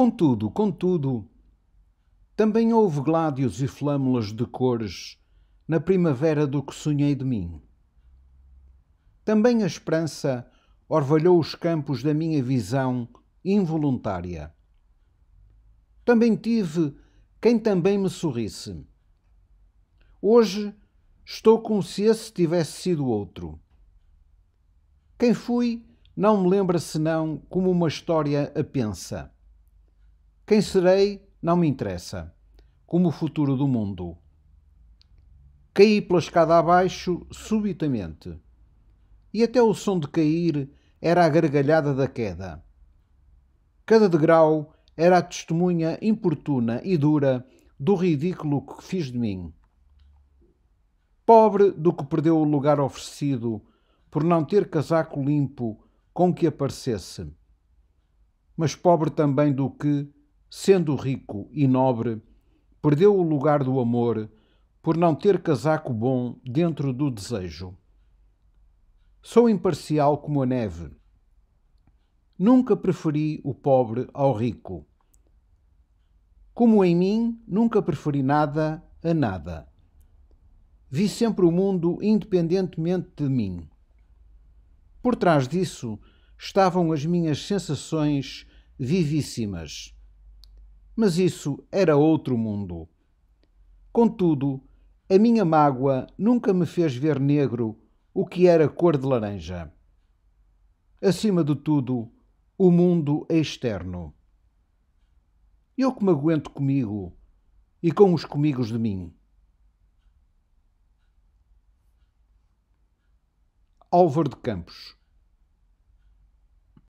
Contudo, contudo, também houve gládios e flâmulas de cores na primavera do que sonhei de mim. Também a esperança orvalhou os campos da minha visão involuntária. Também tive quem também me sorrisse. Hoje estou como se esse tivesse sido outro. Quem fui não me lembra senão como uma história a pensa. Quem serei não me interessa, como o futuro do mundo. Caí pela escada abaixo subitamente. E até o som de cair era a gargalhada da queda. Cada degrau era a testemunha importuna e dura do ridículo que fiz de mim. Pobre do que perdeu o lugar oferecido por não ter casaco limpo com que aparecesse, mas pobre também do que, sendo rico e nobre, perdeu o lugar do amor por não ter casaco bom dentro do desejo. Sou imparcial como a neve. Nunca preferi o pobre ao rico. Como em mim, nunca preferi nada a nada. Vi sempre o mundo independentemente de mim. Por trás disso estavam as minhas sensações vivíssimas mas isso era outro mundo. Contudo, a minha mágoa nunca me fez ver negro o que era cor de laranja. Acima de tudo, o mundo é externo. Eu que me aguento comigo e com os comigos de mim. Álvaro de Campos